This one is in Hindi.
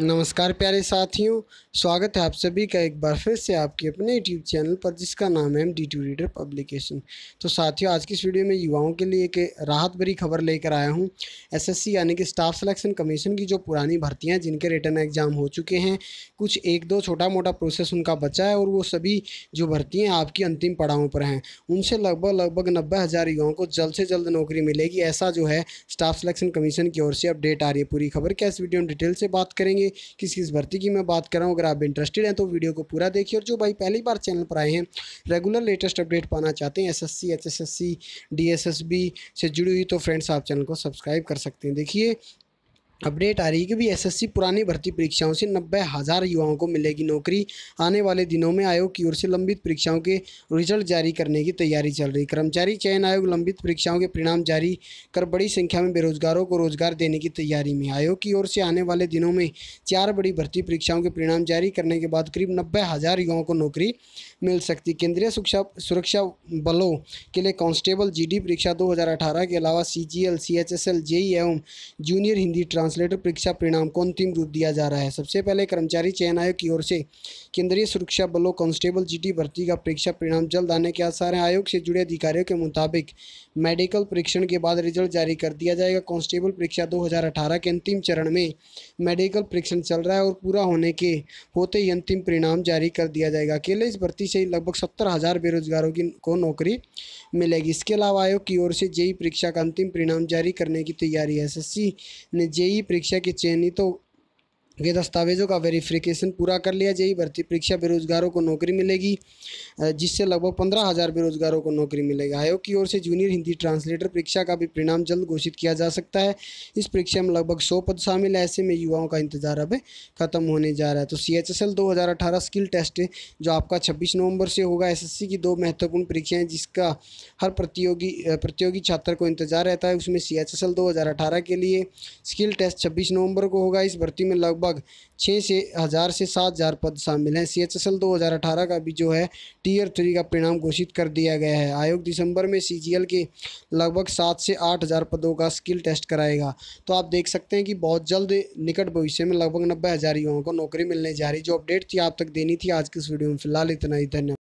नमस्कार प्यारे साथियों स्वागत है आप सभी का एक बार फिर से आपके अपने यूट्यूब चैनल पर जिसका नाम है डी टू रीडर पब्लिकेशन तो साथियों आज की इस वीडियो में युवाओं के लिए एक राहत भरी खबर लेकर आया हूं एसएससी यानी कि स्टाफ सिलेक्शन कमीशन की जो पुरानी भर्तियां जिनके रिटर्न एग्ज़ाम हो चुके हैं कुछ एक दो छोटा मोटा प्रोसेस उनका बचा है और वो सभी जो भर्तियाँ आपकी अंतिम पड़ावों पर हैं उनसे लगभग लगभग नब्बे हज़ार युवाओं को जल्द से जल्द नौकरी मिलेगी ऐसा जो है स्टाफ सिलेक्शन कमीशन की ओर से अपडेट आ रही है पूरी खबर क्या इस वीडियो में डिटेल से बात करेंगे किस किस भर्ती की मैं बात कर रहा हूँ अगर आप इंटरेस्टेड हैं तो वीडियो को पूरा देखिए और जो भाई पहली बार चैनल पर आए हैं रेगुलर लेटेस्ट अपडेट पाना चाहते हैं S S C H S S C D S S B से जुड़ी हुई तो फ्रेंड्स आप चैनल को सब्सक्राइब कर सकते हैं देखिए अपडेट आ रही है कि भी एसएससी पुरानी भर्ती परीक्षाओं से नब्बे हज़ार युवाओं को मिलेगी नौकरी आने वाले दिनों में आयोग की ओर से लंबित परीक्षाओं के रिजल्ट जारी करने की तैयारी चल रही कर्मचारी चयन आयोग लंबित परीक्षाओं के परिणाम जारी कर बड़ी संख्या में बेरोजगारों को रोजगार देने की तैयारी में आयोग की ओर से आने वाले दिनों में चार बड़ी भर्ती परीक्षाओं के परिणाम जारी करने के बाद करीब नब्बे हज़ार युवाओं को नौकरी मिल सकती केंद्रीय सुरक्षा सुरक्षा बलों के लिए कांस्टेबल जी परीक्षा दो के अलावा सी सीजीएल एल जेई एवं जूनियर हिंदी ट्रांस ट्रांसलेटर परीक्षा परिणाम को अंतिम रूप दिया जा रहा है सबसे पहले कर्मचारी चयन आयोग की ओर से केंद्रीय सुरक्षा बलों कांस्टेबल जीटी भर्ती का परीक्षा परिणाम जल्द आने के आसार हैं आयोग से जुड़े अधिकारियों के मुताबिक मेडिकल परीक्षण के बाद रिजल्ट जारी कर दिया जाएगा कांस्टेबल परीक्षा दो के अंतिम चरण में मेडिकल परीक्षण चल रहा है और पूरा होने के होते ही अंतिम परिणाम जारी कर दिया जाएगा अकेले इस भर्ती से लगभग सत्तर हज़ार बेरोजगारों की को नौकरी मिलेगी इसके अलावा आयोग की ओर से जेई परीक्षा का अंतिम परिणाम जारी करने की तैयारी है एस ने जेई की परीक्षा की चयनितों के दस्तावेज़ों का वेरिफिकेशन पूरा कर लिया जाए भर्ती परीक्षा बेरोजगारों को नौकरी मिलेगी जिससे लगभग पंद्रह हज़ार बेरोजगारों को नौकरी मिलेगी आयोग की ओर से जूनियर हिंदी ट्रांसलेटर परीक्षा का भी परिणाम जल्द घोषित किया जा सकता है इस परीक्षा में लगभग सौ पद शामिल है ऐसे में युवाओं का इंतजार अब खत्म होने जा रहा है तो सी एच एस एल दो हज़ार अठारह स्किल टेस्ट जो आपका छब्बीस नवंबर से होगा एस एस सी की दो महत्वपूर्ण परीक्षाएँ जिसका हर प्रतियोगी प्रतियोगी छात्र को इंतजार रहता है उसमें सी एच एस एल दो हज़ार अठारह के लिए स्किल टेस्ट छब्बीस नवंबर को होगा इस भर्ती में लगभग लगभग छः से हज़ार से सात हज़ार पद शामिल हैं सी एच एस एल दो हज़ार अठारह का भी जो है टीयर थ्री का परिणाम घोषित कर दिया गया है आयोग दिसंबर में सी जी एल के लगभग सात से आठ हज़ार पदों का स्किल टेस्ट कराएगा तो आप देख सकते हैं कि बहुत जल्द निकट भविष्य में लगभग नब्बे हज़ार युवाओं को नौकरी मिलने जा रही जो अपडेट थी आप तक देनी थी आज की इस वीडियो में फिलहाल इतना ही धन्यवाद